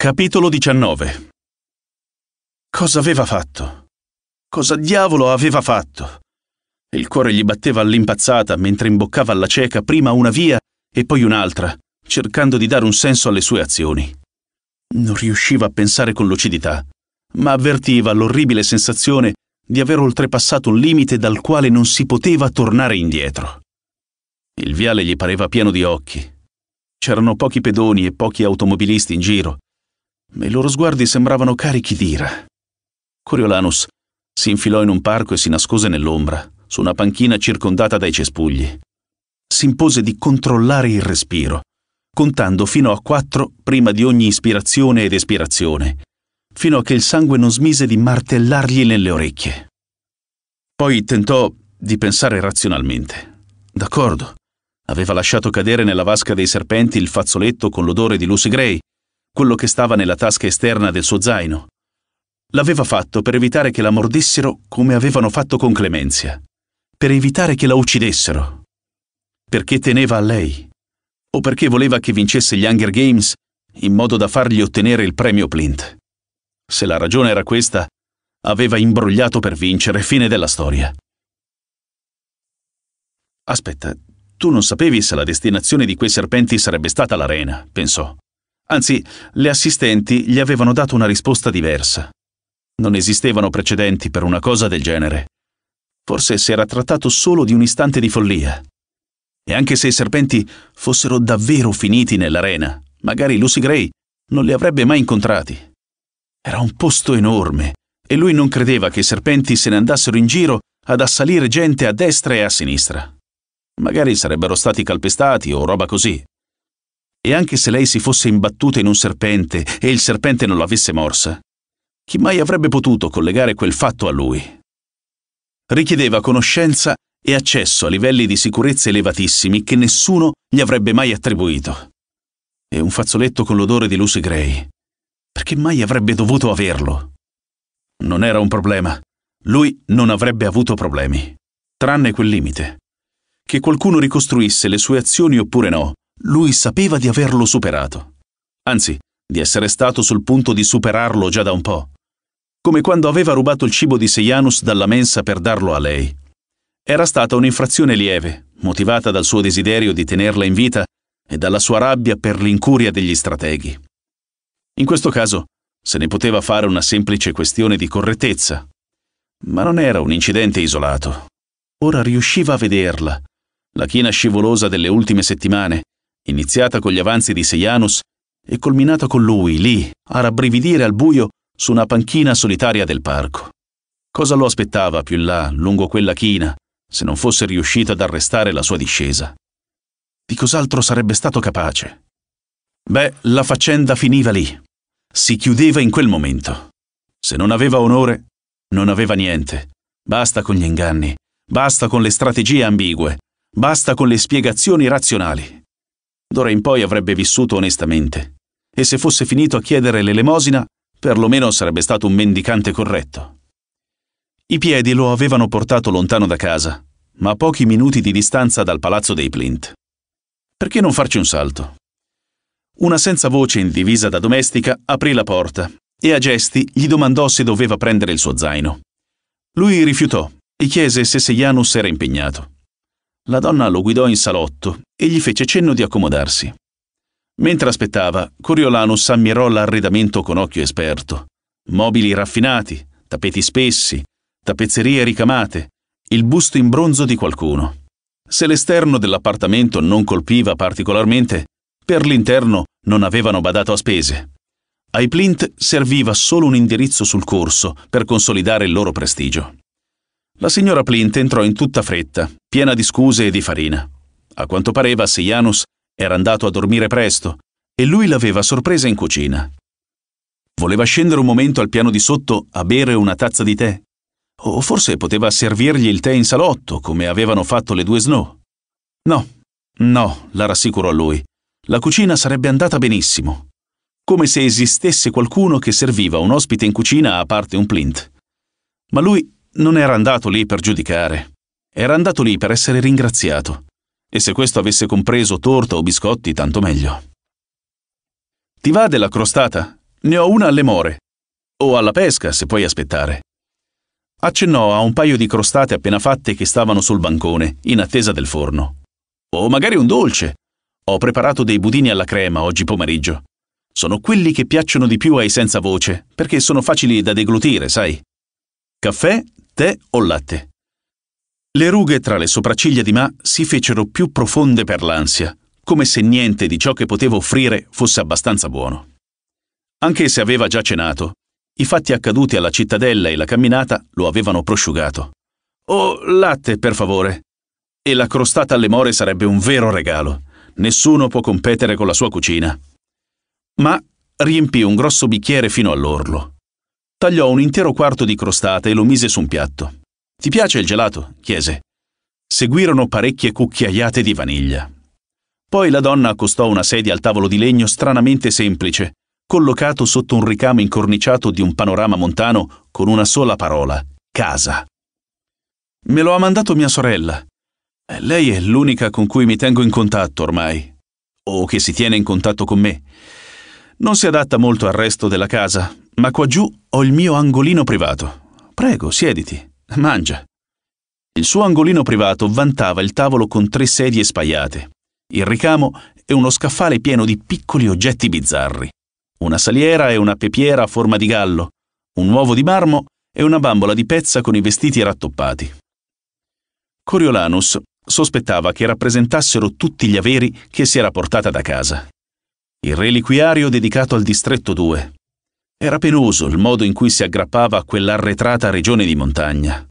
Capitolo 19 Cosa aveva fatto? Cosa diavolo aveva fatto? Il cuore gli batteva all'impazzata mentre imboccava alla cieca prima una via e poi un'altra, cercando di dare un senso alle sue azioni. Non riusciva a pensare con lucidità, ma avvertiva l'orribile sensazione di aver oltrepassato un limite dal quale non si poteva tornare indietro. Il viale gli pareva pieno di occhi. C'erano pochi pedoni e pochi automobilisti in giro ma i loro sguardi sembravano carichi d'ira. Coriolanus si infilò in un parco e si nascose nell'ombra, su una panchina circondata dai cespugli. Si impose di controllare il respiro, contando fino a quattro prima di ogni ispirazione ed espirazione, fino a che il sangue non smise di martellargli nelle orecchie. Poi tentò di pensare razionalmente. D'accordo, aveva lasciato cadere nella vasca dei serpenti il fazzoletto con l'odore di Lucy Gray, quello che stava nella tasca esterna del suo zaino. L'aveva fatto per evitare che la mordessero come avevano fatto con Clemenzia, per evitare che la uccidessero, perché teneva a lei, o perché voleva che vincesse gli Hunger Games in modo da fargli ottenere il premio Plint. Se la ragione era questa, aveva imbrogliato per vincere, fine della storia. Aspetta, tu non sapevi se la destinazione di quei serpenti sarebbe stata l'arena, pensò. Anzi, le assistenti gli avevano dato una risposta diversa. Non esistevano precedenti per una cosa del genere. Forse si era trattato solo di un istante di follia. E anche se i serpenti fossero davvero finiti nell'arena, magari Lucy Gray non li avrebbe mai incontrati. Era un posto enorme e lui non credeva che i serpenti se ne andassero in giro ad assalire gente a destra e a sinistra. Magari sarebbero stati calpestati o roba così. E anche se lei si fosse imbattuta in un serpente e il serpente non l'avesse morsa, chi mai avrebbe potuto collegare quel fatto a lui? Richiedeva conoscenza e accesso a livelli di sicurezza elevatissimi che nessuno gli avrebbe mai attribuito. E un fazzoletto con l'odore di Lucy Gray. Perché mai avrebbe dovuto averlo? Non era un problema. Lui non avrebbe avuto problemi, tranne quel limite. Che qualcuno ricostruisse le sue azioni oppure no, lui sapeva di averlo superato. Anzi, di essere stato sul punto di superarlo già da un po'. Come quando aveva rubato il cibo di Sejanus dalla mensa per darlo a lei. Era stata un'infrazione lieve, motivata dal suo desiderio di tenerla in vita e dalla sua rabbia per l'incuria degli strateghi. In questo caso se ne poteva fare una semplice questione di correttezza. Ma non era un incidente isolato. Ora riusciva a vederla, la china scivolosa delle ultime settimane, iniziata con gli avanzi di Sejanus e culminata con lui, lì, a rabbrividire al buio su una panchina solitaria del parco. Cosa lo aspettava più in là, lungo quella china, se non fosse riuscito ad arrestare la sua discesa? Di cos'altro sarebbe stato capace? Beh, la faccenda finiva lì. Si chiudeva in quel momento. Se non aveva onore, non aveva niente. Basta con gli inganni, basta con le strategie ambigue, basta con le spiegazioni razionali. D'ora in poi avrebbe vissuto onestamente. E se fosse finito a chiedere l'elemosina, perlomeno sarebbe stato un mendicante corretto. I piedi lo avevano portato lontano da casa, ma a pochi minuti di distanza dal palazzo dei Plint. Perché non farci un salto? Una senza voce indivisa da domestica aprì la porta e a gesti gli domandò se doveva prendere il suo zaino. Lui rifiutò e chiese se Sejanus era impegnato. La donna lo guidò in salotto e gli fece cenno di accomodarsi. Mentre aspettava, Coriolanus ammirò l'arredamento con occhio esperto. Mobili raffinati, tappeti spessi, tappezzerie ricamate, il busto in bronzo di qualcuno. Se l'esterno dell'appartamento non colpiva particolarmente, per l'interno non avevano badato a spese. Ai Plint serviva solo un indirizzo sul corso per consolidare il loro prestigio. La signora Plint entrò in tutta fretta, piena di scuse e di farina. A quanto pareva, Sejanus era andato a dormire presto e lui l'aveva sorpresa in cucina. Voleva scendere un momento al piano di sotto a bere una tazza di tè. O forse poteva servirgli il tè in salotto, come avevano fatto le due Snow. No, no, la rassicurò lui. La cucina sarebbe andata benissimo. Come se esistesse qualcuno che serviva un ospite in cucina a parte un plint. Ma lui non era andato lì per giudicare, era andato lì per essere ringraziato. E se questo avesse compreso torta o biscotti, tanto meglio. Ti va della crostata? Ne ho una alle more. O alla pesca, se puoi aspettare. Accennò a un paio di crostate appena fatte che stavano sul bancone, in attesa del forno. O magari un dolce. Ho preparato dei budini alla crema oggi pomeriggio. Sono quelli che piacciono di più ai senza voce, perché sono facili da deglutire, sai? Caffè, tè o latte. Le rughe tra le sopracciglia di Ma si fecero più profonde per l'ansia, come se niente di ciò che poteva offrire fosse abbastanza buono. Anche se aveva già cenato, i fatti accaduti alla cittadella e la camminata lo avevano prosciugato. Oh, latte, per favore! E la crostata alle more sarebbe un vero regalo. Nessuno può competere con la sua cucina. Ma riempì un grosso bicchiere fino all'orlo Tagliò un intero quarto di crostata e lo mise su un piatto. Ti piace il gelato? chiese. Seguirono parecchie cucchiaiate di vaniglia. Poi la donna accostò una sedia al tavolo di legno stranamente semplice, collocato sotto un ricamo incorniciato di un panorama montano con una sola parola, casa. Me lo ha mandato mia sorella. Eh, lei è l'unica con cui mi tengo in contatto ormai, o che si tiene in contatto con me. Non si adatta molto al resto della casa, ma qua giù ho il mio angolino privato. Prego, siediti, mangia. Il suo angolino privato vantava il tavolo con tre sedie spaiate, il ricamo e uno scaffale pieno di piccoli oggetti bizzarri. Una saliera e una pepiera a forma di gallo, un uovo di marmo e una bambola di pezza con i vestiti rattoppati. Coriolanus sospettava che rappresentassero tutti gli averi che si era portata da casa. Il reliquiario dedicato al distretto 2, era penoso il modo in cui si aggrappava a quell'arretrata regione di montagna.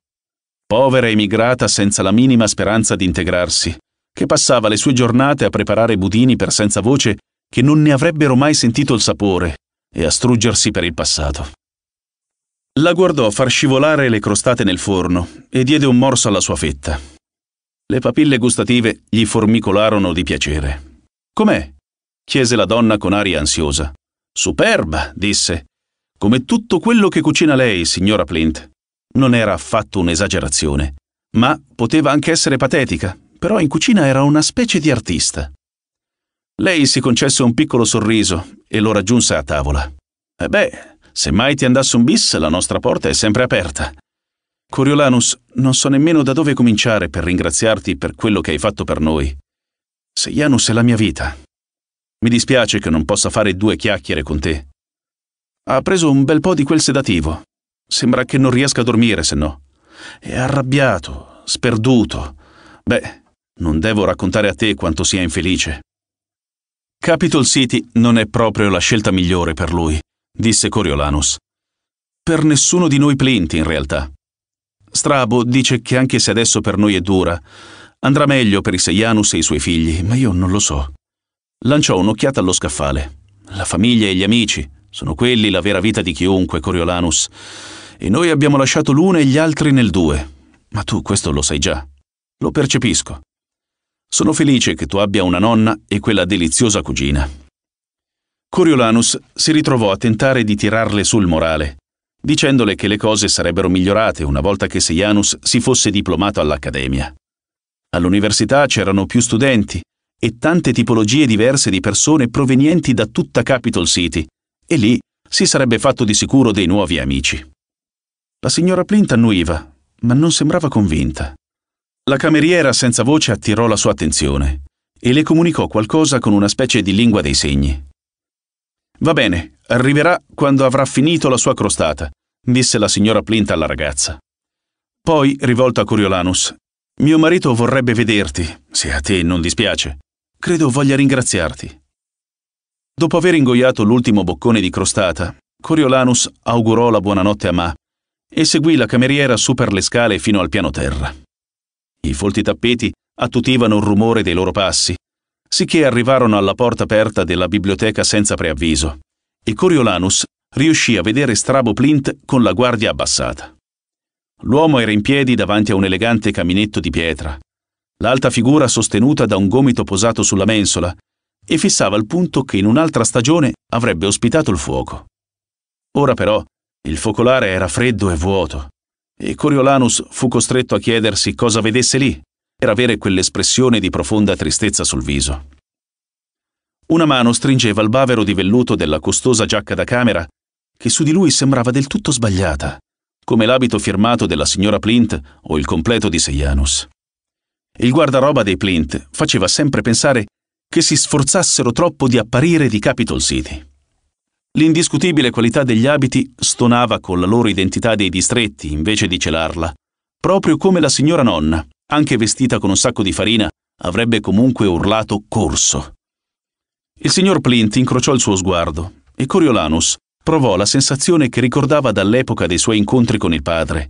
Povera emigrata senza la minima speranza di integrarsi, che passava le sue giornate a preparare budini per senza voce che non ne avrebbero mai sentito il sapore e a struggersi per il passato. La guardò far scivolare le crostate nel forno e diede un morso alla sua fetta. Le papille gustative gli formicolarono di piacere. Com'è? chiese la donna con aria ansiosa. Superba, disse, come tutto quello che cucina lei, signora Plint. Non era affatto un'esagerazione, ma poteva anche essere patetica, però in cucina era una specie di artista. Lei si concesse un piccolo sorriso e lo raggiunse a tavola. E eh beh, se mai ti andasse un bis, la nostra porta è sempre aperta. Coriolanus, non so nemmeno da dove cominciare per ringraziarti per quello che hai fatto per noi. Seianus è la mia vita. Mi dispiace che non possa fare due chiacchiere con te. Ha preso un bel po' di quel sedativo. Sembra che non riesca a dormire, se no. È arrabbiato, sperduto. Beh, non devo raccontare a te quanto sia infelice. Capital City non è proprio la scelta migliore per lui, disse Coriolanus. Per nessuno di noi Plinti, in realtà. Strabo dice che anche se adesso per noi è dura, andrà meglio per i Iseianus e i suoi figli, ma io non lo so. Lanciò un'occhiata allo scaffale. La famiglia e gli amici, sono quelli la vera vita di chiunque, Coriolanus. E noi abbiamo lasciato l'una e gli altri nel due. Ma tu questo lo sai già. Lo percepisco. Sono felice che tu abbia una nonna e quella deliziosa cugina. Coriolanus si ritrovò a tentare di tirarle sul morale, dicendole che le cose sarebbero migliorate una volta che Seianus si fosse diplomato all'Accademia. All'università c'erano più studenti e tante tipologie diverse di persone provenienti da tutta Capitol City, e lì si sarebbe fatto di sicuro dei nuovi amici. La signora Plint annuiva, ma non sembrava convinta. La cameriera senza voce attirò la sua attenzione e le comunicò qualcosa con una specie di lingua dei segni. Va bene, arriverà quando avrà finito la sua crostata, disse la signora Plint alla ragazza. Poi, rivolta a Coriolanus, mio marito vorrebbe vederti, se a te non dispiace. Credo voglia ringraziarti. Dopo aver ingoiato l'ultimo boccone di crostata, Coriolanus augurò la buonanotte a Ma e seguì la cameriera su per le scale fino al piano terra. I folti tappeti attutivano il rumore dei loro passi, sicché arrivarono alla porta aperta della biblioteca senza preavviso e Coriolanus riuscì a vedere Strabo Plint con la guardia abbassata. L'uomo era in piedi davanti a un elegante caminetto di pietra. L'alta figura sostenuta da un gomito posato sulla mensola e fissava il punto che in un'altra stagione avrebbe ospitato il fuoco. Ora però il focolare era freddo e vuoto, e Coriolanus fu costretto a chiedersi cosa vedesse lì, per avere quell'espressione di profonda tristezza sul viso. Una mano stringeva il bavero di velluto della costosa giacca da camera, che su di lui sembrava del tutto sbagliata, come l'abito firmato della signora Plint o il completo di Sejanus. Il guardaroba dei Plint faceva sempre pensare che si sforzassero troppo di apparire di Capitol City. L'indiscutibile qualità degli abiti stonava con la loro identità dei distretti invece di celarla, proprio come la signora nonna, anche vestita con un sacco di farina, avrebbe comunque urlato corso. Il signor Plint incrociò il suo sguardo e Coriolanus provò la sensazione che ricordava dall'epoca dei suoi incontri con il padre.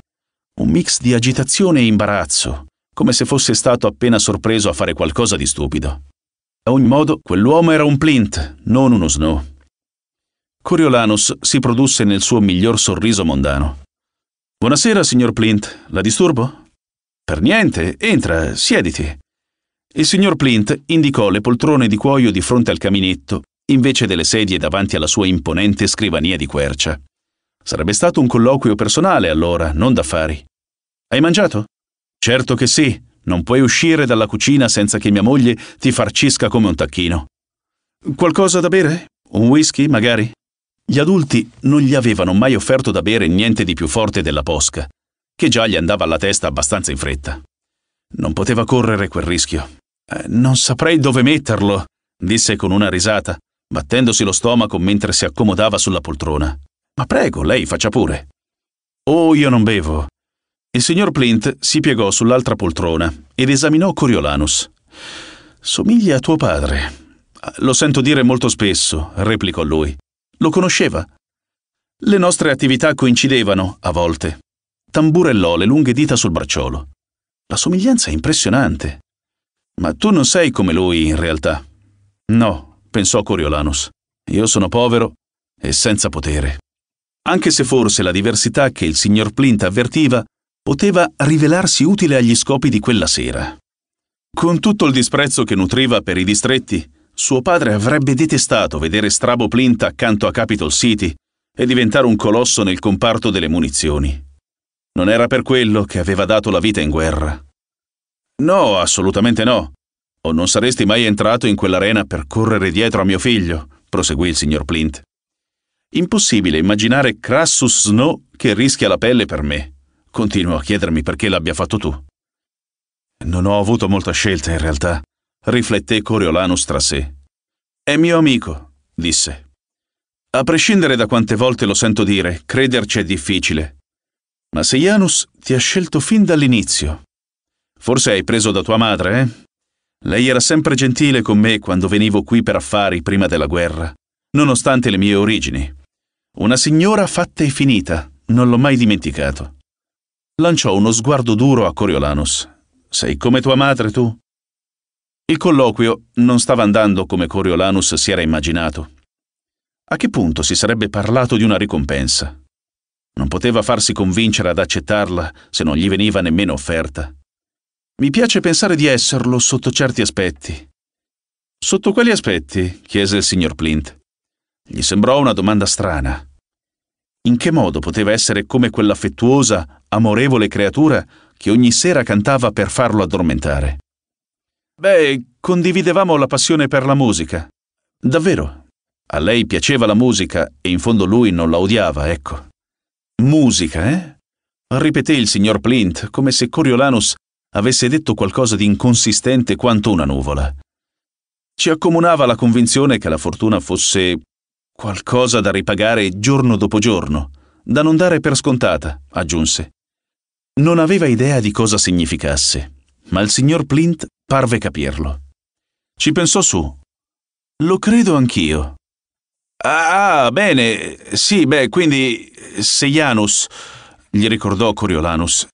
Un mix di agitazione e imbarazzo, come se fosse stato appena sorpreso a fare qualcosa di stupido. A ogni modo, quell'uomo era un plint, non uno snow. Coriolanus si produsse nel suo miglior sorriso mondano. Buonasera, signor Plint. La disturbo? Per niente, entra, siediti. Il signor Plint indicò le poltrone di cuoio di fronte al caminetto, invece delle sedie davanti alla sua imponente scrivania di quercia. Sarebbe stato un colloquio personale allora, non d'affari. Hai mangiato? Certo che sì. Non puoi uscire dalla cucina senza che mia moglie ti farcisca come un tacchino. Qualcosa da bere? Un whisky, magari? Gli adulti non gli avevano mai offerto da bere niente di più forte della posca, che già gli andava alla testa abbastanza in fretta. Non poteva correre quel rischio. Eh, non saprei dove metterlo, disse con una risata, battendosi lo stomaco mentre si accomodava sulla poltrona. Ma prego, lei faccia pure. Oh, io non bevo, il signor Plint si piegò sull'altra poltrona ed esaminò Coriolanus. Somiglia a tuo padre. Lo sento dire molto spesso, replicò lui. Lo conosceva. Le nostre attività coincidevano, a volte. Tamburellò le lunghe dita sul bracciolo. La somiglianza è impressionante. Ma tu non sei come lui, in realtà. No, pensò Coriolanus. Io sono povero e senza potere. Anche se forse la diversità che il signor Plint avvertiva poteva rivelarsi utile agli scopi di quella sera. Con tutto il disprezzo che nutriva per i distretti, suo padre avrebbe detestato vedere Strabo Plint accanto a Capitol City e diventare un colosso nel comparto delle munizioni. Non era per quello che aveva dato la vita in guerra. No, assolutamente no. O non saresti mai entrato in quell'arena per correre dietro a mio figlio, proseguì il signor Plint. Impossibile immaginare Crassus Snow che rischia la pelle per me. Continuo a chiedermi perché l'abbia fatto tu. Non ho avuto molta scelta in realtà, rifletté Coriolanus tra sé. È mio amico, disse. A prescindere da quante volte lo sento dire, crederci è difficile. Ma se Janus ti ha scelto fin dall'inizio. Forse hai preso da tua madre, eh? Lei era sempre gentile con me quando venivo qui per affari prima della guerra, nonostante le mie origini. Una signora fatta e finita, non l'ho mai dimenticato lanciò uno sguardo duro a Coriolanus. Sei come tua madre tu? Il colloquio non stava andando come Coriolanus si era immaginato. A che punto si sarebbe parlato di una ricompensa? Non poteva farsi convincere ad accettarla se non gli veniva nemmeno offerta. Mi piace pensare di esserlo sotto certi aspetti. Sotto quali aspetti? chiese il signor Plint. Gli sembrò una domanda strana. In che modo poteva essere come quell'affettuosa amorevole creatura che ogni sera cantava per farlo addormentare. Beh, condividevamo la passione per la musica. Davvero. A lei piaceva la musica e in fondo lui non la odiava, ecco. Musica, eh? ripeté il signor Plint come se Coriolanus avesse detto qualcosa di inconsistente quanto una nuvola. Ci accomunava la convinzione che la fortuna fosse qualcosa da ripagare giorno dopo giorno, da non dare per scontata, aggiunse. Non aveva idea di cosa significasse, ma il signor Plint parve capirlo. Ci pensò su. Lo credo anch'io. Ah, ah bene, sì, beh, quindi Sejanus, gli ricordò Coriolanus.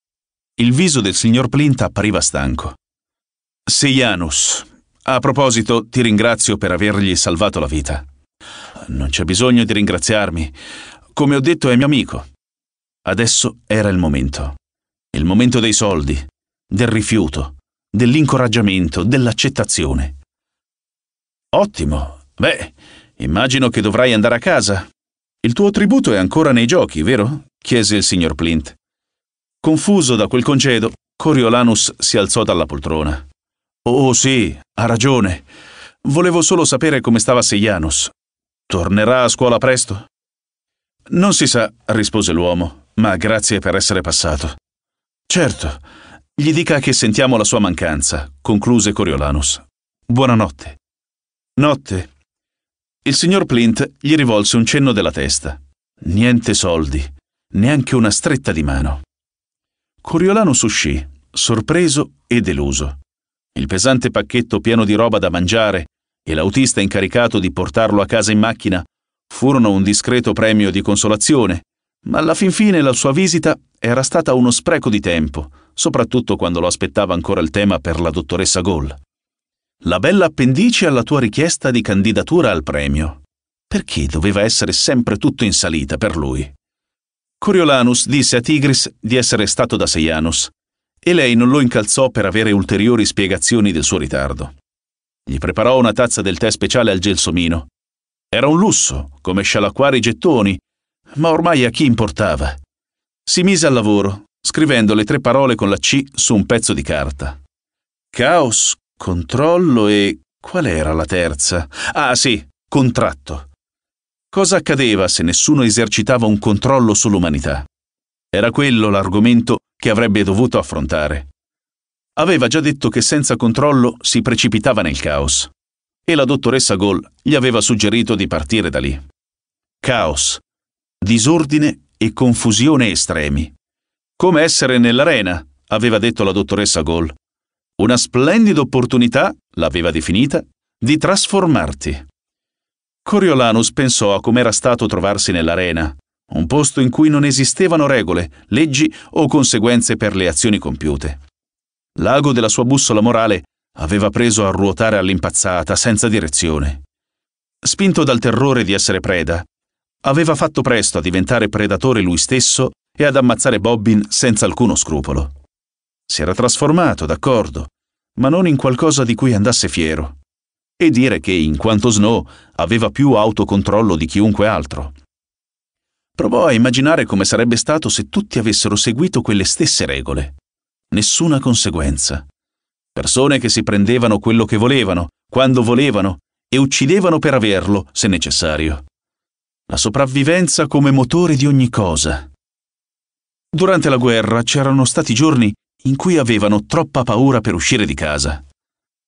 Il viso del signor Plint appariva stanco. Sejanus, a proposito, ti ringrazio per avergli salvato la vita. Non c'è bisogno di ringraziarmi. Come ho detto, è mio amico. Adesso era il momento il momento dei soldi, del rifiuto, dell'incoraggiamento, dell'accettazione. Ottimo. Beh, immagino che dovrai andare a casa. Il tuo tributo è ancora nei giochi, vero? chiese il signor Plint. Confuso da quel congedo, Coriolanus si alzò dalla poltrona. Oh sì, ha ragione. Volevo solo sapere come stava Sejanus. Tornerà a scuola presto? Non si sa, rispose l'uomo, ma grazie per essere passato. Certo, gli dica che sentiamo la sua mancanza, concluse Coriolanus. Buonanotte. Notte. Il signor Plint gli rivolse un cenno della testa. Niente soldi, neanche una stretta di mano. Coriolanus uscì, sorpreso e deluso. Il pesante pacchetto pieno di roba da mangiare e l'autista incaricato di portarlo a casa in macchina furono un discreto premio di consolazione, ma alla fin fine la sua visita era stata uno spreco di tempo, soprattutto quando lo aspettava ancora il tema per la dottoressa Gol. La bella appendice alla tua richiesta di candidatura al premio. Perché doveva essere sempre tutto in salita per lui? Coriolanus disse a Tigris di essere stato da Seianus e lei non lo incalzò per avere ulteriori spiegazioni del suo ritardo. Gli preparò una tazza del tè speciale al gelsomino. Era un lusso, come scialacquare i gettoni, ma ormai a chi importava? Si mise al lavoro, scrivendo le tre parole con la C su un pezzo di carta. Caos, controllo e... qual era la terza? Ah sì, contratto. Cosa accadeva se nessuno esercitava un controllo sull'umanità? Era quello l'argomento che avrebbe dovuto affrontare. Aveva già detto che senza controllo si precipitava nel caos e la dottoressa Goll gli aveva suggerito di partire da lì. Caos, disordine e confusione estremi. Come essere nell'arena, aveva detto la dottoressa Gall. Una splendida opportunità, l'aveva definita, di trasformarti. Coriolanus pensò a com'era stato trovarsi nell'arena, un posto in cui non esistevano regole, leggi o conseguenze per le azioni compiute. L'ago della sua bussola morale aveva preso a ruotare all'impazzata, senza direzione. Spinto dal terrore di essere preda, aveva fatto presto a diventare predatore lui stesso e ad ammazzare Bobbin senza alcuno scrupolo. Si era trasformato, d'accordo, ma non in qualcosa di cui andasse fiero. E dire che, in quanto Snow, aveva più autocontrollo di chiunque altro. Provò a immaginare come sarebbe stato se tutti avessero seguito quelle stesse regole. Nessuna conseguenza. Persone che si prendevano quello che volevano, quando volevano, e uccidevano per averlo, se necessario la sopravvivenza come motore di ogni cosa. Durante la guerra c'erano stati giorni in cui avevano troppa paura per uscire di casa.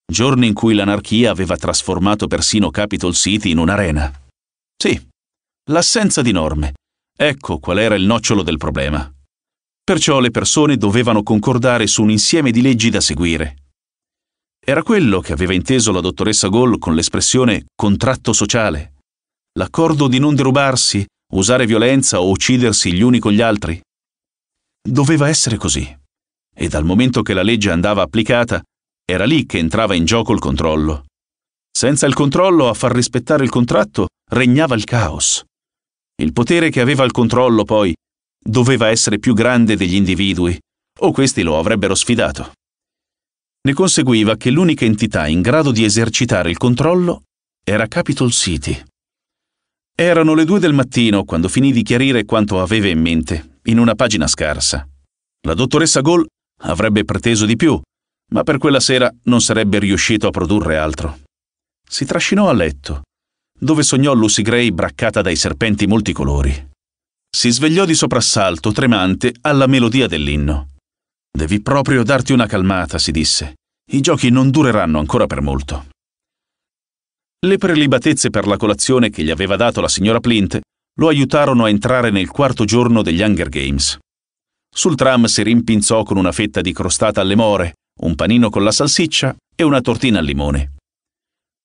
Giorni in cui l'anarchia aveva trasformato persino Capitol City in un'arena. Sì, l'assenza di norme. Ecco qual era il nocciolo del problema. Perciò le persone dovevano concordare su un insieme di leggi da seguire. Era quello che aveva inteso la dottoressa Goll con l'espressione contratto sociale. L'accordo di non derubarsi, usare violenza o uccidersi gli uni con gli altri? Doveva essere così. E dal momento che la legge andava applicata, era lì che entrava in gioco il controllo. Senza il controllo a far rispettare il contratto regnava il caos. Il potere che aveva il controllo, poi, doveva essere più grande degli individui, o questi lo avrebbero sfidato. Ne conseguiva che l'unica entità in grado di esercitare il controllo era Capitol City. Erano le due del mattino quando finì di chiarire quanto aveva in mente, in una pagina scarsa. La dottoressa Gol avrebbe preteso di più, ma per quella sera non sarebbe riuscito a produrre altro. Si trascinò a letto, dove sognò Lucy Gray braccata dai serpenti multicolori. Si svegliò di soprassalto, tremante, alla melodia dell'inno. Devi proprio darti una calmata, si disse. I giochi non dureranno ancora per molto. Le prelibatezze per la colazione che gli aveva dato la signora Plint lo aiutarono a entrare nel quarto giorno degli Hunger Games. Sul tram si rimpinzò con una fetta di crostata alle more, un panino con la salsiccia e una tortina al limone.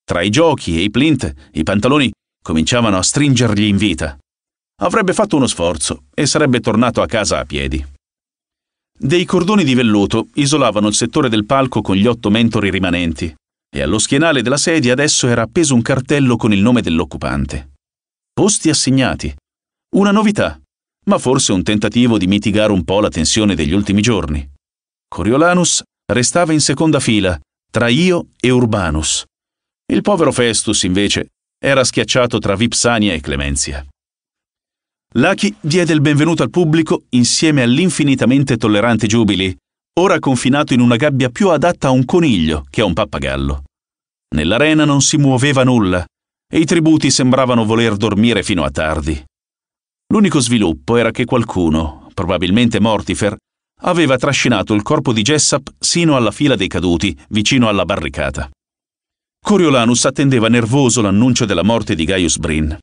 Tra i giochi e i plint, i pantaloni cominciavano a stringergli in vita. Avrebbe fatto uno sforzo e sarebbe tornato a casa a piedi. Dei cordoni di velluto isolavano il settore del palco con gli otto mentori rimanenti, e allo schienale della sedia adesso era appeso un cartello con il nome dell'occupante. Posti assegnati. Una novità, ma forse un tentativo di mitigare un po' la tensione degli ultimi giorni. Coriolanus restava in seconda fila, tra Io e Urbanus. Il povero Festus, invece, era schiacciato tra Vipsania e Clemenzia. Lucky diede il benvenuto al pubblico insieme all'infinitamente tollerante Giubili, ora confinato in una gabbia più adatta a un coniglio che a un pappagallo. Nell'arena non si muoveva nulla e i tributi sembravano voler dormire fino a tardi. L'unico sviluppo era che qualcuno, probabilmente Mortifer, aveva trascinato il corpo di Jessap sino alla fila dei caduti, vicino alla barricata. Coriolanus attendeva nervoso l'annuncio della morte di Gaius Brin,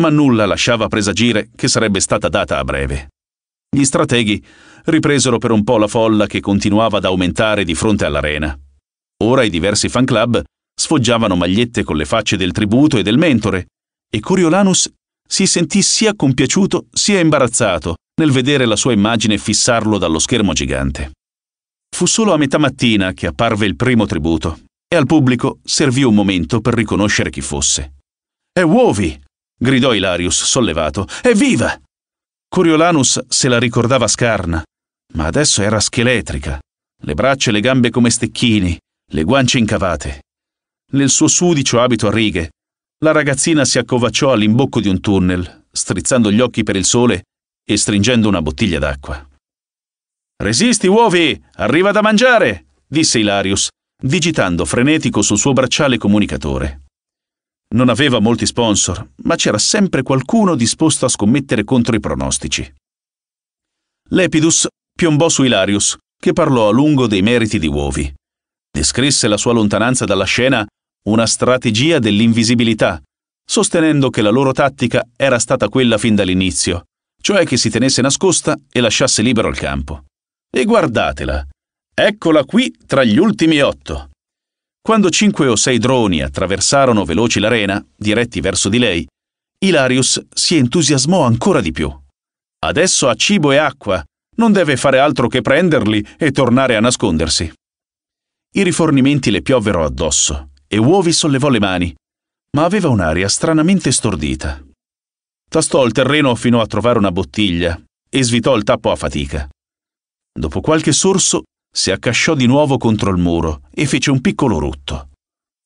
ma nulla lasciava presagire che sarebbe stata data a breve. Gli strateghi ripresero per un po' la folla che continuava ad aumentare di fronte all'arena. Ora i diversi fan club sfoggiavano magliette con le facce del tributo e del mentore, e Coriolanus si sentì sia compiaciuto sia imbarazzato nel vedere la sua immagine fissarlo dallo schermo gigante. Fu solo a metà mattina che apparve il primo tributo, e al pubblico servì un momento per riconoscere chi fosse. È Uovi! gridò Ilarius, sollevato. Evviva! Coriolanus se la ricordava scarna, ma adesso era scheletrica, le braccia e le gambe come stecchini, le guance incavate. Nel suo sudicio abito a righe, la ragazzina si accovacciò all'imbocco di un tunnel, strizzando gli occhi per il sole e stringendo una bottiglia d'acqua. Resisti, uovi! Arriva da mangiare! disse Ilarius, digitando frenetico sul suo bracciale comunicatore. Non aveva molti sponsor, ma c'era sempre qualcuno disposto a scommettere contro i pronostici. Lepidus piombò su Hilarius, che parlò a lungo dei meriti di Uovi. Descrisse la sua lontananza dalla scena una strategia dell'invisibilità, sostenendo che la loro tattica era stata quella fin dall'inizio, cioè che si tenesse nascosta e lasciasse libero il campo. E guardatela, eccola qui tra gli ultimi otto. Quando cinque o sei droni attraversarono veloci l'arena, diretti verso di lei, Hilarius si entusiasmò ancora di più. Adesso ha cibo e acqua, non deve fare altro che prenderli e tornare a nascondersi. I rifornimenti le piovvero addosso e Uovi sollevò le mani, ma aveva un'aria stranamente stordita. Tastò il terreno fino a trovare una bottiglia e svitò il tappo a fatica. Dopo qualche sorso si accasciò di nuovo contro il muro e fece un piccolo rutto.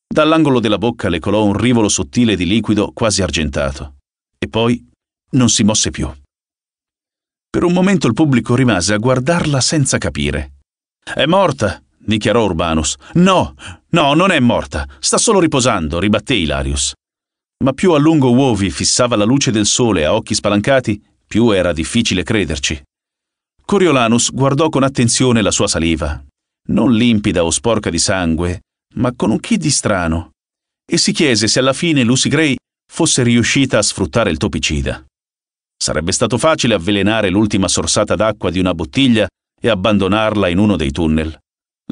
Dall'angolo della bocca le colò un rivolo sottile di liquido quasi argentato. E poi non si mosse più. Per un momento il pubblico rimase a guardarla senza capire. È morta, dichiarò Urbanus. No, no, non è morta. Sta solo riposando, ribatté Ilarius. Ma più a lungo Uovi fissava la luce del sole a occhi spalancati, più era difficile crederci. Coriolanus guardò con attenzione la sua saliva, non limpida o sporca di sangue, ma con un chi di strano, e si chiese se alla fine Lucy Gray fosse riuscita a sfruttare il topicida. Sarebbe stato facile avvelenare l'ultima sorsata d'acqua di una bottiglia e abbandonarla in uno dei tunnel.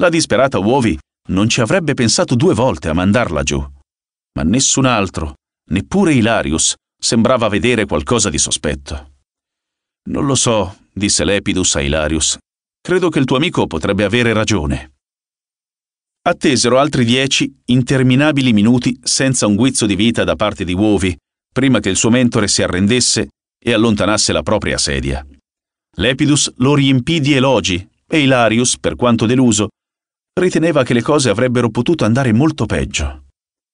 La disperata Uovi non ci avrebbe pensato due volte a mandarla giù. Ma nessun altro, neppure Ilarius, sembrava vedere qualcosa di sospetto. Non lo so, disse Lepidus a Ilarius. Credo che il tuo amico potrebbe avere ragione. Attesero altri dieci interminabili minuti senza un guizzo di vita da parte di Uovi, prima che il suo mentore si arrendesse e allontanasse la propria sedia. Lepidus lo riempì di elogi e Ilarius, per quanto deluso, riteneva che le cose avrebbero potuto andare molto peggio.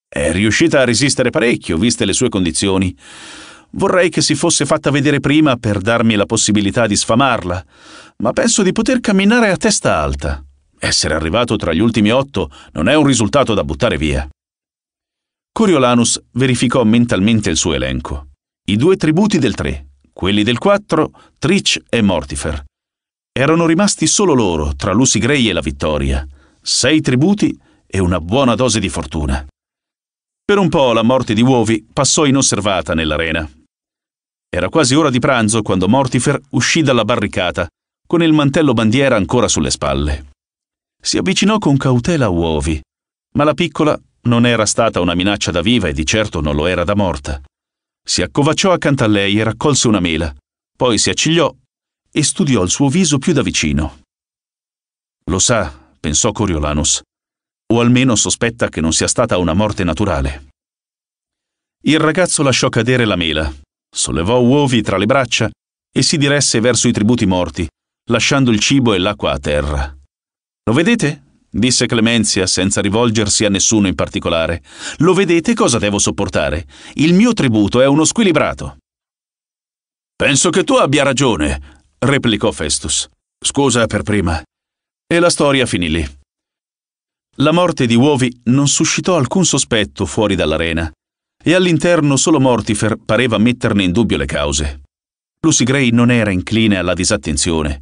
È riuscita a resistere parecchio, viste le sue condizioni. Vorrei che si fosse fatta vedere prima per darmi la possibilità di sfamarla, ma penso di poter camminare a testa alta. Essere arrivato tra gli ultimi otto non è un risultato da buttare via. Coriolanus verificò mentalmente il suo elenco. I due tributi del 3, quelli del 4, Trich e Mortifer. Erano rimasti solo loro, tra Lucy Gray e la vittoria. Sei tributi e una buona dose di fortuna. Per un po' la morte di Uovi passò inosservata nell'arena. Era quasi ora di pranzo quando Mortifer uscì dalla barricata, con il mantello bandiera ancora sulle spalle. Si avvicinò con cautela a Uovi, ma la piccola non era stata una minaccia da viva e di certo non lo era da morta. Si accovacciò accanto a lei e raccolse una mela, poi si accigliò e studiò il suo viso più da vicino. Lo sa, pensò Coriolanus, o almeno sospetta che non sia stata una morte naturale. Il ragazzo lasciò cadere la mela, sollevò uovi tra le braccia e si diresse verso i tributi morti, lasciando il cibo e l'acqua a terra. Lo vedete? disse Clemenzia senza rivolgersi a nessuno in particolare. Lo vedete cosa devo sopportare? Il mio tributo è uno squilibrato. Penso che tu abbia ragione, replicò Festus. Scusa per prima. E la storia finì lì. La morte di Uovi non suscitò alcun sospetto fuori dall'arena, e all'interno solo Mortifer pareva metterne in dubbio le cause. Lucy Gray non era incline alla disattenzione.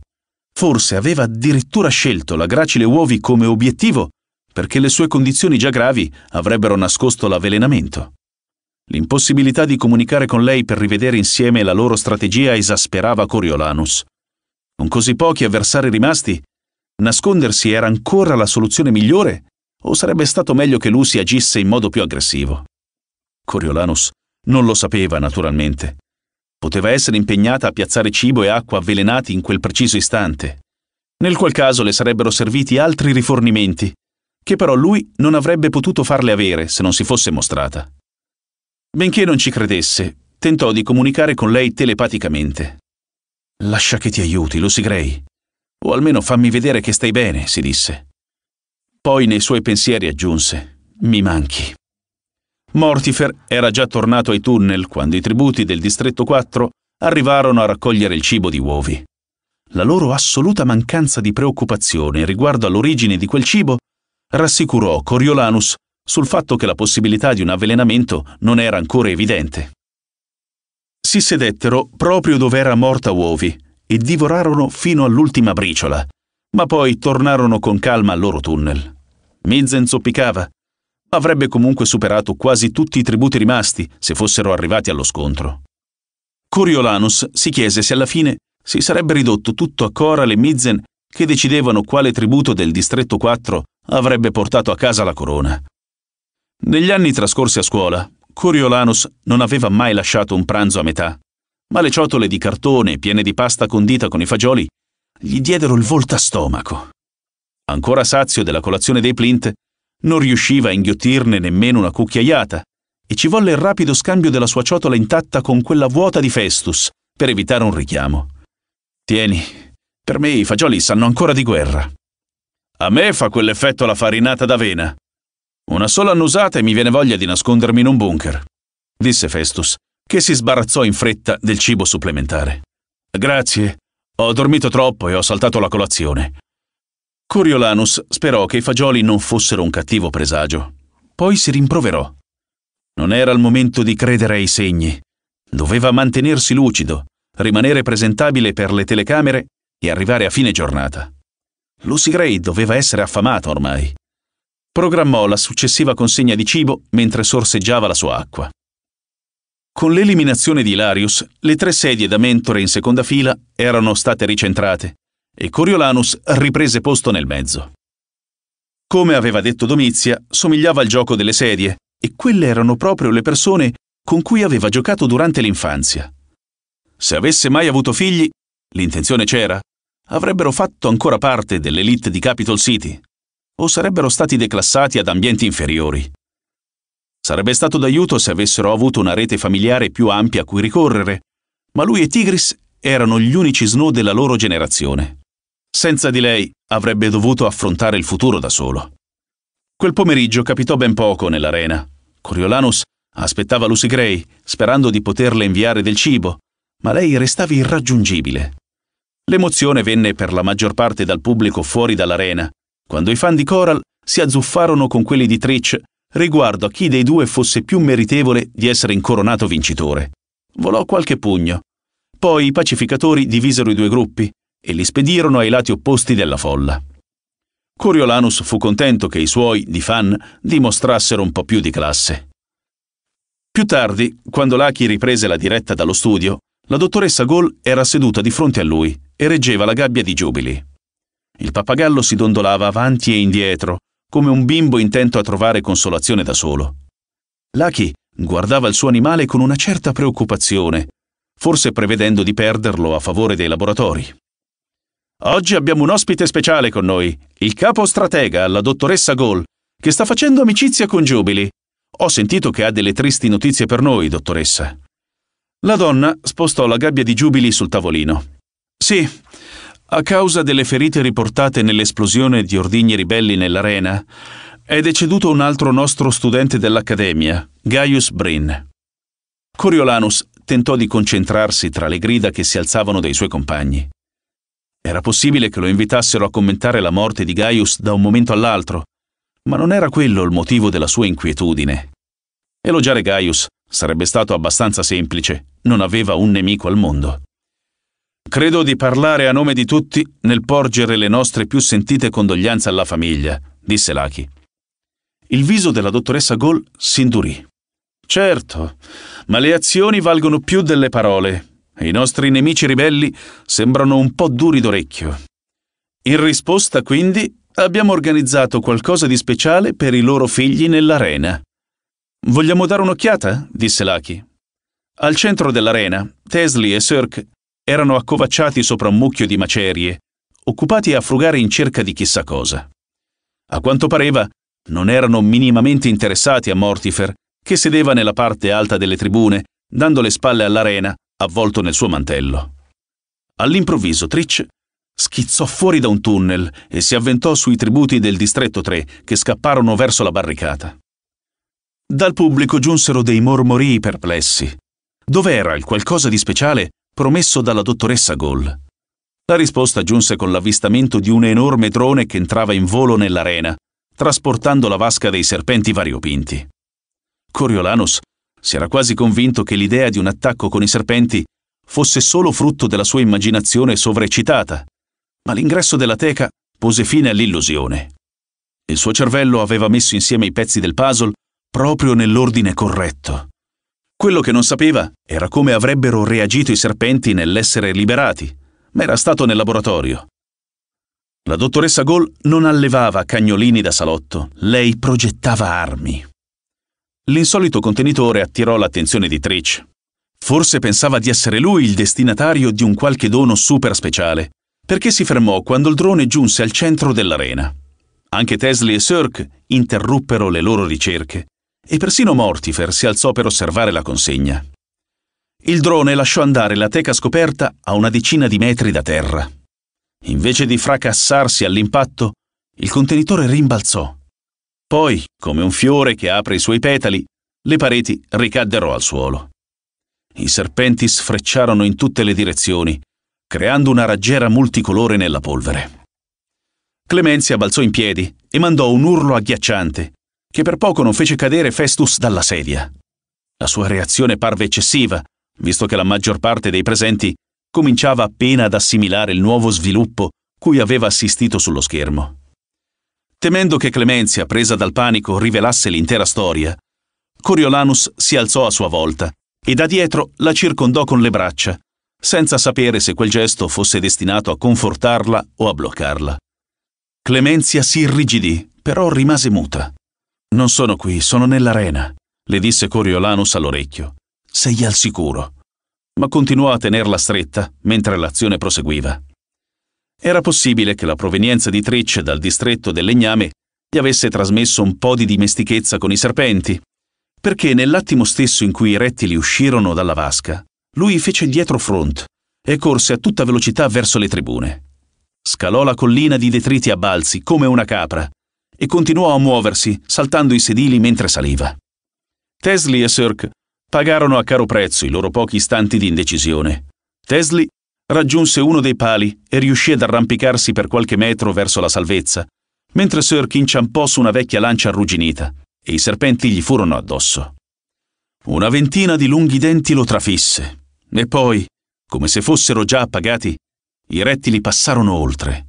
Forse aveva addirittura scelto la gracile uovi come obiettivo perché le sue condizioni già gravi avrebbero nascosto l'avvelenamento. L'impossibilità di comunicare con lei per rivedere insieme la loro strategia esasperava Coriolanus. Con così pochi avversari rimasti, nascondersi era ancora la soluzione migliore o sarebbe stato meglio che Lucy agisse in modo più aggressivo? Coriolanus non lo sapeva, naturalmente. Poteva essere impegnata a piazzare cibo e acqua avvelenati in quel preciso istante. Nel qual caso le sarebbero serviti altri rifornimenti, che però lui non avrebbe potuto farle avere se non si fosse mostrata. Benché non ci credesse, tentò di comunicare con lei telepaticamente. Lascia che ti aiuti, Lucy Gray. O almeno fammi vedere che stai bene, si disse. Poi nei suoi pensieri aggiunse, mi manchi. Mortifer era già tornato ai tunnel quando i tributi del distretto 4 arrivarono a raccogliere il cibo di uovi. La loro assoluta mancanza di preoccupazione riguardo all'origine di quel cibo rassicurò Coriolanus sul fatto che la possibilità di un avvelenamento non era ancora evidente. Si sedettero proprio dove era morta Uovi e divorarono fino all'ultima briciola, ma poi tornarono con calma al loro tunnel. Mizzen zoppicava, avrebbe comunque superato quasi tutti i tributi rimasti se fossero arrivati allo scontro. Coriolanus si chiese se alla fine si sarebbe ridotto tutto a Cora le Mizzen che decidevano quale tributo del distretto 4 avrebbe portato a casa la corona. Negli anni trascorsi a scuola, Coriolanus non aveva mai lasciato un pranzo a metà, ma le ciotole di cartone piene di pasta condita con i fagioli gli diedero il volta stomaco. Ancora sazio della colazione dei Plint, non riusciva a inghiottirne nemmeno una cucchiaiata e ci volle il rapido scambio della sua ciotola intatta con quella vuota di Festus per evitare un richiamo. Tieni, per me i fagioli sanno ancora di guerra. A me fa quell'effetto la farinata d'avena. Una sola annusata e mi viene voglia di nascondermi in un bunker, disse Festus, che si sbarazzò in fretta del cibo supplementare. Grazie, ho dormito troppo e ho saltato la colazione. Coriolanus sperò che i fagioli non fossero un cattivo presagio. Poi si rimproverò. Non era il momento di credere ai segni. Doveva mantenersi lucido, rimanere presentabile per le telecamere e arrivare a fine giornata. Lucy Gray doveva essere affamata ormai. Programmò la successiva consegna di cibo mentre sorseggiava la sua acqua. Con l'eliminazione di Larius, le tre sedie da mentore in seconda fila erano state ricentrate e Coriolanus riprese posto nel mezzo. Come aveva detto Domizia, somigliava al gioco delle sedie e quelle erano proprio le persone con cui aveva giocato durante l'infanzia. Se avesse mai avuto figli, l'intenzione c'era, avrebbero fatto ancora parte dell'elite di Capitol City o sarebbero stati declassati ad ambienti inferiori. Sarebbe stato d'aiuto se avessero avuto una rete familiare più ampia a cui ricorrere, ma lui e Tigris erano gli unici snow della loro generazione. Senza di lei avrebbe dovuto affrontare il futuro da solo. Quel pomeriggio capitò ben poco nell'arena. Coriolanus aspettava Lucy Gray, sperando di poterle inviare del cibo, ma lei restava irraggiungibile. L'emozione venne per la maggior parte dal pubblico fuori dall'arena, quando i fan di Coral si azzuffarono con quelli di Trich riguardo a chi dei due fosse più meritevole di essere incoronato vincitore. Volò qualche pugno. Poi i pacificatori divisero i due gruppi e li spedirono ai lati opposti della folla. Coriolanus fu contento che i suoi, di fan, dimostrassero un po' più di classe. Più tardi, quando Lucky riprese la diretta dallo studio, la dottoressa Gol era seduta di fronte a lui e reggeva la gabbia di giubili. Il pappagallo si dondolava avanti e indietro, come un bimbo intento a trovare consolazione da solo. Lucky guardava il suo animale con una certa preoccupazione, forse prevedendo di perderlo a favore dei laboratori. Oggi abbiamo un ospite speciale con noi, il capo stratega, la dottoressa Gol, che sta facendo amicizia con Giubili. Ho sentito che ha delle tristi notizie per noi, dottoressa. La donna spostò la gabbia di Giubili sul tavolino. Sì, a causa delle ferite riportate nell'esplosione di ordigni ribelli nell'arena, è deceduto un altro nostro studente dell'Accademia, Gaius Brin. Coriolanus tentò di concentrarsi tra le grida che si alzavano dai suoi compagni. Era possibile che lo invitassero a commentare la morte di Gaius da un momento all'altro, ma non era quello il motivo della sua inquietudine. Elogiare Gaius sarebbe stato abbastanza semplice, non aveva un nemico al mondo. Credo di parlare a nome di tutti nel porgere le nostre più sentite condoglianze alla famiglia, disse Lachi. Il viso della dottoressa Gall s'indurì. Certo, ma le azioni valgono più delle parole, e i nostri nemici ribelli sembrano un po' duri d'orecchio. In risposta, quindi, abbiamo organizzato qualcosa di speciale per i loro figli nell'arena. Vogliamo dare un'occhiata? disse Lucky. Al centro dell'arena, Tesli e Sirk erano accovacciati sopra un mucchio di macerie, occupati a frugare in cerca di chissà cosa. A quanto pareva, non erano minimamente interessati a Mortifer, che sedeva nella parte alta delle tribune, dando le spalle all'arena, avvolto nel suo mantello. All'improvviso Trich schizzò fuori da un tunnel e si avventò sui tributi del distretto 3 che scapparono verso la barricata. Dal pubblico giunsero dei mormorii perplessi. Dov'era il qualcosa di speciale promesso dalla dottoressa Gol? La risposta giunse con l'avvistamento di un enorme drone che entrava in volo nell'arena, trasportando la vasca dei serpenti variopinti. Coriolanus si era quasi convinto che l'idea di un attacco con i serpenti fosse solo frutto della sua immaginazione sovraeccitata, ma l'ingresso della teca pose fine all'illusione. Il suo cervello aveva messo insieme i pezzi del puzzle proprio nell'ordine corretto. Quello che non sapeva era come avrebbero reagito i serpenti nell'essere liberati, ma era stato nel laboratorio. La dottoressa Gol non allevava cagnolini da salotto, lei progettava armi. L'insolito contenitore attirò l'attenzione di Trich. Forse pensava di essere lui il destinatario di un qualche dono super speciale, perché si fermò quando il drone giunse al centro dell'arena. Anche Tesla e Cirque interruppero le loro ricerche e persino Mortifer si alzò per osservare la consegna. Il drone lasciò andare la teca scoperta a una decina di metri da terra. Invece di fracassarsi all'impatto, il contenitore rimbalzò poi, come un fiore che apre i suoi petali, le pareti ricaddero al suolo. I serpenti sfrecciarono in tutte le direzioni, creando una raggiera multicolore nella polvere. Clemenzia balzò in piedi e mandò un urlo agghiacciante, che per poco non fece cadere Festus dalla sedia. La sua reazione parve eccessiva, visto che la maggior parte dei presenti cominciava appena ad assimilare il nuovo sviluppo cui aveva assistito sullo schermo. Temendo che Clemenzia, presa dal panico, rivelasse l'intera storia, Coriolanus si alzò a sua volta e da dietro la circondò con le braccia, senza sapere se quel gesto fosse destinato a confortarla o a bloccarla. Clemenzia si irrigidì, però rimase muta. Non sono qui, sono nell'arena, le disse Coriolanus all'orecchio. Sei al sicuro. Ma continuò a tenerla stretta mentre l'azione proseguiva era possibile che la provenienza di Tricce dal distretto del legname gli avesse trasmesso un po' di dimestichezza con i serpenti, perché nell'attimo stesso in cui i rettili uscirono dalla vasca, lui fece dietro front e corse a tutta velocità verso le tribune. Scalò la collina di detriti a balzi come una capra e continuò a muoversi, saltando i sedili mentre saliva. Tesli e Sirk pagarono a caro prezzo i loro pochi istanti di indecisione. Tesli raggiunse uno dei pali e riuscì ad arrampicarsi per qualche metro verso la salvezza, mentre Sirk inciampò su una vecchia lancia arrugginita e i serpenti gli furono addosso. Una ventina di lunghi denti lo trafisse e poi, come se fossero già appagati, i rettili passarono oltre.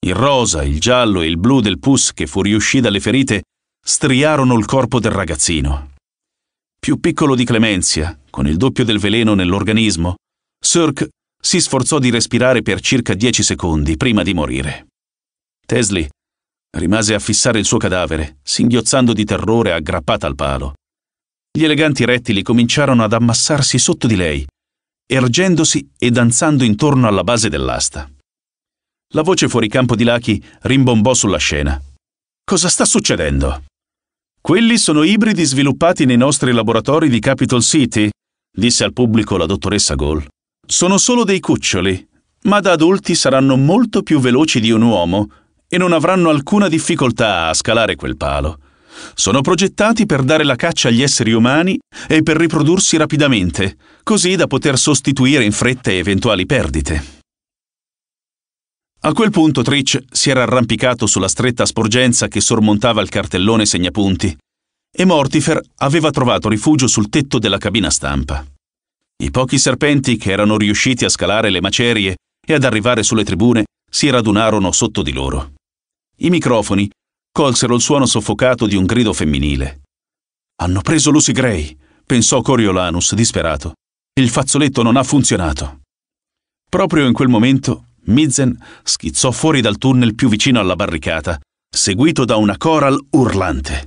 Il rosa, il giallo e il blu del pus che fu fuoriuscì dalle ferite striarono il corpo del ragazzino. Più piccolo di Clemenzia, con il doppio del veleno nell'organismo, Sirk si sforzò di respirare per circa dieci secondi prima di morire. Tesli rimase a fissare il suo cadavere, singhiozzando di terrore aggrappata al palo. Gli eleganti rettili cominciarono ad ammassarsi sotto di lei, ergendosi e danzando intorno alla base dell'asta. La voce fuori campo di Lucky rimbombò sulla scena. Cosa sta succedendo? Quelli sono ibridi sviluppati nei nostri laboratori di Capitol City, disse al pubblico la dottoressa Gall. Sono solo dei cuccioli, ma da adulti saranno molto più veloci di un uomo e non avranno alcuna difficoltà a scalare quel palo. Sono progettati per dare la caccia agli esseri umani e per riprodursi rapidamente, così da poter sostituire in fretta eventuali perdite. A quel punto Trich si era arrampicato sulla stretta sporgenza che sormontava il cartellone segnapunti e Mortifer aveva trovato rifugio sul tetto della cabina stampa. I pochi serpenti che erano riusciti a scalare le macerie e ad arrivare sulle tribune si radunarono sotto di loro. I microfoni colsero il suono soffocato di un grido femminile. Hanno preso Lucy Gray, pensò Coriolanus, disperato. Il fazzoletto non ha funzionato. Proprio in quel momento, Mizzen schizzò fuori dal tunnel più vicino alla barricata, seguito da una coral urlante.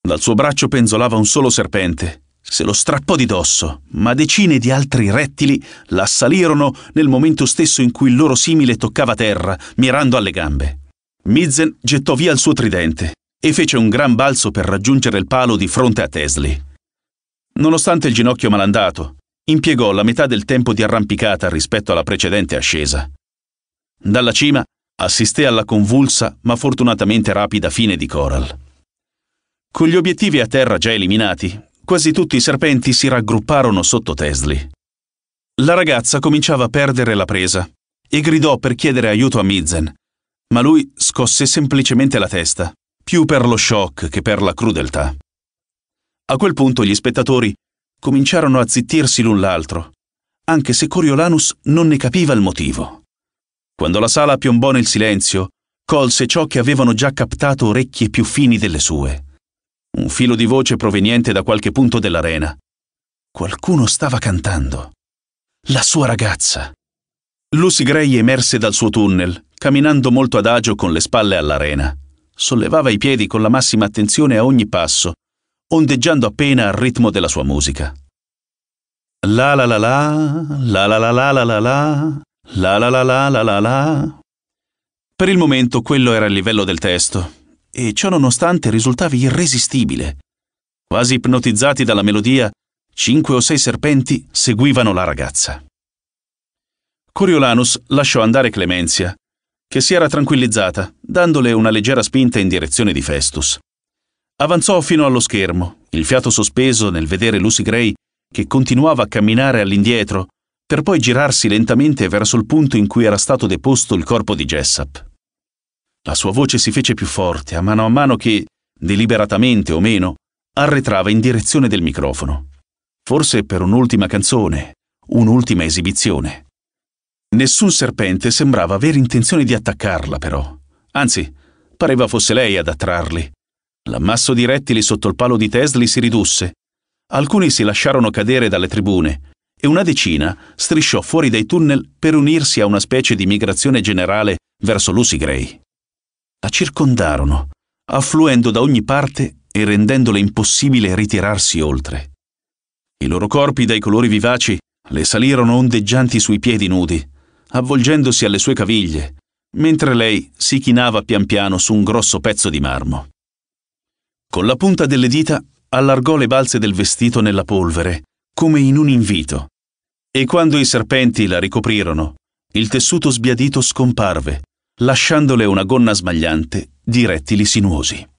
Dal suo braccio penzolava un solo serpente, se lo strappò di dosso, ma decine di altri rettili l'assalirono nel momento stesso in cui il loro simile toccava terra, mirando alle gambe. Mizzen gettò via il suo tridente e fece un gran balzo per raggiungere il palo di fronte a Tesli. Nonostante il ginocchio malandato, impiegò la metà del tempo di arrampicata rispetto alla precedente ascesa. Dalla cima assisté alla convulsa ma fortunatamente rapida fine di Coral. Con gli obiettivi a terra già eliminati, quasi tutti i serpenti si raggrupparono sotto Tesli. La ragazza cominciava a perdere la presa e gridò per chiedere aiuto a Midzen, ma lui scosse semplicemente la testa, più per lo shock che per la crudeltà. A quel punto gli spettatori cominciarono a zittirsi l'un l'altro, anche se Coriolanus non ne capiva il motivo. Quando la sala piombò nel silenzio, colse ciò che avevano già captato orecchie più fini delle sue un filo di voce proveniente da qualche punto dell'arena. Qualcuno stava cantando. La sua ragazza. Lucy Gray emerse dal suo tunnel, camminando molto adagio con le spalle all'arena. Sollevava i piedi con la massima attenzione a ogni passo, ondeggiando appena al ritmo della sua musica. La la la la, la la la la la la la, la la la la la la la. Per il momento quello era il livello del testo, e ciò nonostante risultavi irresistibile. Quasi ipnotizzati dalla melodia, cinque o sei serpenti seguivano la ragazza. Coriolanus lasciò andare Clemenzia, che si era tranquillizzata, dandole una leggera spinta in direzione di Festus. Avanzò fino allo schermo, il fiato sospeso nel vedere Lucy Gray che continuava a camminare all'indietro, per poi girarsi lentamente verso il punto in cui era stato deposto il corpo di Jessap. La sua voce si fece più forte a mano a mano che, deliberatamente o meno, arretrava in direzione del microfono. Forse per un'ultima canzone, un'ultima esibizione. Nessun serpente sembrava avere intenzione di attaccarla, però. Anzi, pareva fosse lei ad attrarli. L'ammasso di rettili sotto il palo di Tesli si ridusse. Alcuni si lasciarono cadere dalle tribune e una decina strisciò fuori dai tunnel per unirsi a una specie di migrazione generale verso Lucy Gray la circondarono, affluendo da ogni parte e rendendole impossibile ritirarsi oltre. I loro corpi dai colori vivaci le salirono ondeggianti sui piedi nudi, avvolgendosi alle sue caviglie, mentre lei si chinava pian piano su un grosso pezzo di marmo. Con la punta delle dita allargò le balze del vestito nella polvere, come in un invito, e quando i serpenti la ricoprirono, il tessuto sbiadito scomparve, lasciandole una gonna smagliante di rettili sinuosi.